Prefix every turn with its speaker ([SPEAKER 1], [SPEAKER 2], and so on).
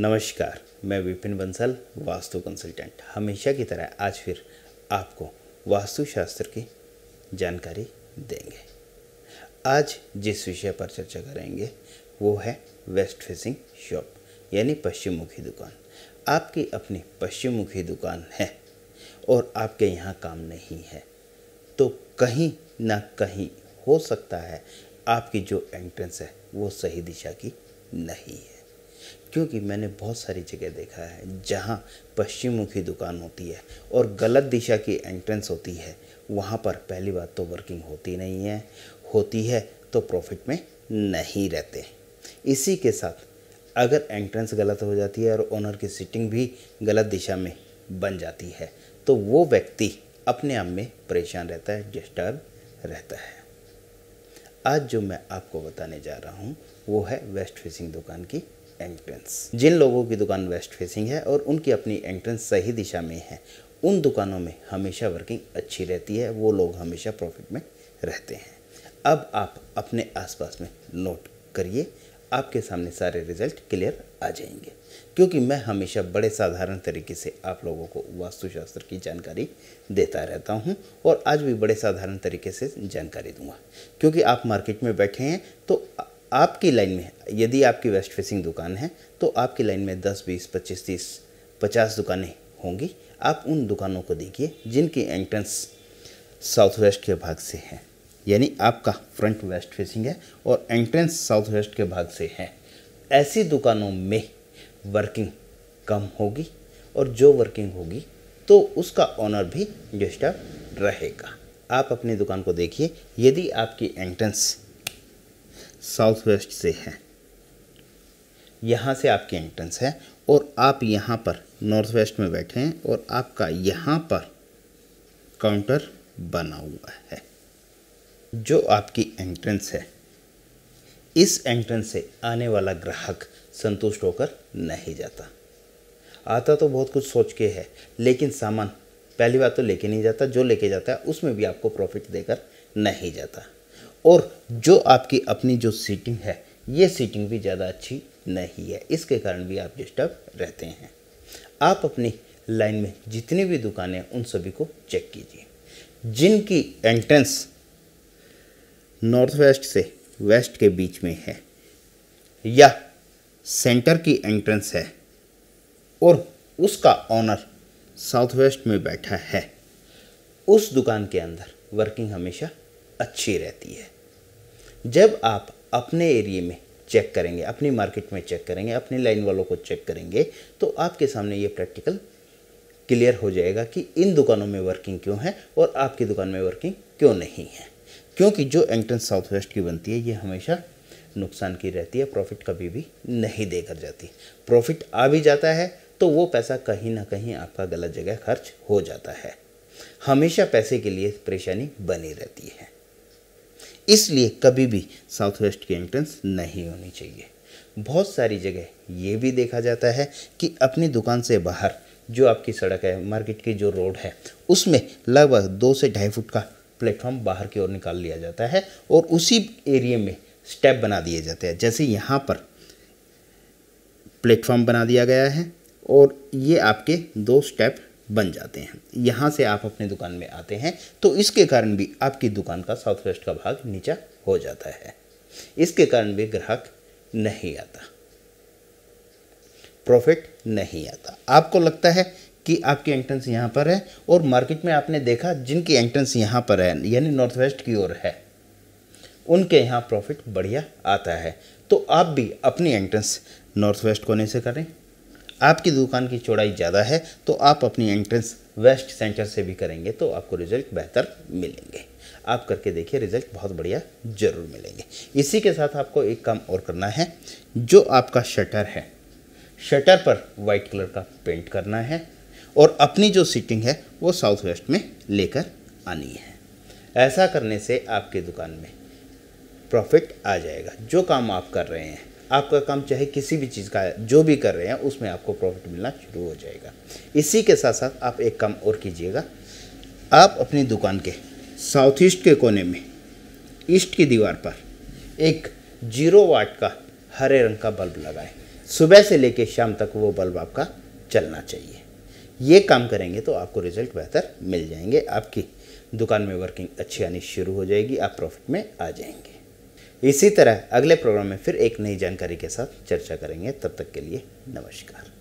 [SPEAKER 1] नमस्कार मैं विपिन बंसल वास्तु कंसल्टेंट हमेशा की तरह आज फिर आपको वास्तुशास्त्र की जानकारी देंगे आज जिस विषय पर चर्चा करेंगे वो है वेस्ट फेसिंग शॉप यानी पश्चिम मुखी दुकान आपकी अपनी पश्चिम मुखी दुकान है और आपके यहाँ काम नहीं है तो कहीं ना कहीं हो सकता है आपकी जो एंट्रेंस है वो सही दिशा की नहीं है क्योंकि मैंने बहुत सारी जगह देखा है जहाँ पश्चिम मुखी दुकान होती है और गलत दिशा की एंट्रेंस होती है वहाँ पर पहली बात तो वर्किंग होती नहीं है होती है तो प्रॉफिट में नहीं रहते इसी के साथ अगर एंट्रेंस गलत हो जाती है और ओनर की सीटिंग भी गलत दिशा में बन जाती है तो वो व्यक्ति अपने आप में परेशान रहता है डिस्टर्ब रहता है आज जो मैं आपको बताने जा रहा हूँ वो है वेस्ट फेसिंग दुकान की एंट्रेंस जिन लोगों की दुकान वेस्ट फेसिंग है और उनकी अपनी एंट्रेंस सही दिशा में है उन दुकानों में हमेशा वर्किंग अच्छी रहती है वो लोग हमेशा प्रॉफिट में रहते हैं अब आप अपने आसपास में नोट करिए आपके सामने सारे रिजल्ट क्लियर आ जाएंगे क्योंकि मैं हमेशा बड़े साधारण तरीके से आप लोगों को वास्तुशास्त्र की जानकारी देता रहता हूं और आज भी बड़े साधारण तरीके से जानकारी दूंगा क्योंकि आप मार्केट में बैठे हैं तो आपकी लाइन में यदि आपकी वेस्ट फेसिंग दुकान है तो आपकी लाइन में दस बीस पच्चीस तीस पचास दुकानें होंगी आप उन दुकानों को देखिए जिनकी एंट्रेंस साउथ वेस्ट के भाग से है यानी आपका फ्रंट वेस्ट फेसिंग है और एंट्रेंस साउथ वेस्ट के भाग से है ऐसी दुकानों में वर्किंग कम होगी और जो वर्किंग होगी तो उसका ऑनर भी डिस्टर्ब रहेगा आप अपनी दुकान को देखिए यदि आपकी एंट्रेंस साउथ वेस्ट से है यहाँ से आपकी एंट्रेंस है और आप यहाँ पर नॉर्थ वेस्ट में बैठे हैं और आपका यहाँ पर काउंटर बना हुआ है जो आपकी एंट्रेंस है इस एंट्रेंस से आने वाला ग्राहक संतुष्ट होकर नहीं जाता आता तो बहुत कुछ सोच के है लेकिन सामान पहली बात तो लेके नहीं जाता जो लेके जाता है उसमें भी आपको प्रॉफिट देकर नहीं जाता और जो आपकी अपनी जो सीटिंग है ये सीटिंग भी ज़्यादा अच्छी नहीं है इसके कारण भी आप डिस्टर्ब रहते हैं आप अपनी लाइन में जितनी भी दुकानें उन सभी को चेक कीजिए जिनकी एंट्रेंस नॉर्थ वेस्ट से वेस्ट के बीच में है या सेंटर की एंट्रेंस है और उसका ऑनर साउथ वेस्ट में बैठा है उस दुकान के अंदर वर्किंग हमेशा अच्छी रहती है जब आप अपने एरिए में चेक करेंगे अपनी मार्केट में चेक करेंगे अपने लाइन वालों को चेक करेंगे तो आपके सामने ये प्रैक्टिकल क्लियर हो जाएगा कि इन दुकानों में वर्किंग क्यों है और आपकी दुकान में वर्किंग क्यों नहीं है क्योंकि जो एंट्रेंस साउथ वेस्ट की बनती है ये हमेशा नुकसान की रहती है प्रॉफिट कभी भी नहीं देकर जाती प्रॉफिट आ भी जाता है तो वो पैसा कहीं ना कहीं आपका गलत जगह खर्च हो जाता है हमेशा पैसे के लिए परेशानी बनी रहती है इसलिए कभी भी साउथ वेस्ट की एंट्रेंस नहीं होनी चाहिए बहुत सारी जगह ये भी देखा जाता है कि अपनी दुकान से बाहर जो आपकी सड़क है मार्केट की जो रोड है उसमें लगभग दो से ढाई फुट का प्लेटफॉर्म बाहर की ओर निकाल लिया जाता है और उसी एरिया में स्टेप बना दिए जाते हैं जैसे यहाँ पर प्लेटफॉर्म बना दिया गया है और ये आपके दो स्टेप बन जाते हैं यहाँ से आप अपने दुकान में आते हैं तो इसके कारण भी आपकी दुकान का साउथ वेस्ट का भाग नीचा हो जाता है इसके कारण भी ग्राहक नहीं आता प्रॉफिट नहीं आता आपको लगता है कि आपकी एंट्रेंस यहाँ पर है और मार्केट में आपने देखा जिनकी एंट्रेंस यहाँ पर है यानी नॉर्थ वेस्ट की ओर है उनके यहाँ प्रॉफिट बढ़िया आता है तो आप भी अपनी एंट्रेंस नॉर्थ वेस्ट कोने से करें आपकी दुकान की चौड़ाई ज़्यादा है तो आप अपनी एंट्रेंस वेस्ट सेंटर से भी करेंगे तो आपको रिजल्ट बेहतर मिलेंगे आप करके देखिए रिजल्ट बहुत बढ़िया ज़रूर मिलेंगे इसी के साथ आपको एक काम और करना है जो आपका शटर है शटर पर वाइट कलर का पेंट करना है और अपनी जो सीटिंग है वो साउथ वेस्ट में लेकर आनी है ऐसा करने से आपकी दुकान में प्रॉफिट आ जाएगा जो काम आप कर रहे हैं आपका काम चाहे किसी भी चीज़ का जो भी कर रहे हैं उसमें आपको प्रॉफिट मिलना शुरू हो जाएगा इसी के साथ साथ आप एक काम और कीजिएगा आप अपनी दुकान के साउथ ईस्ट के कोने में ईस्ट की दीवार पर एक जीरो वाट का हरे रंग का बल्ब लगाएं सुबह से लेकर शाम तक वो बल्ब आपका चलना चाहिए ये काम करेंगे तो आपको रिजल्ट बेहतर मिल जाएंगे आपकी दुकान में वर्किंग अच्छी आनी शुरू हो जाएगी आप प्रॉफिट में आ जाएंगे इसी तरह अगले प्रोग्राम में फिर एक नई जानकारी के साथ चर्चा करेंगे तब तक के लिए नमस्कार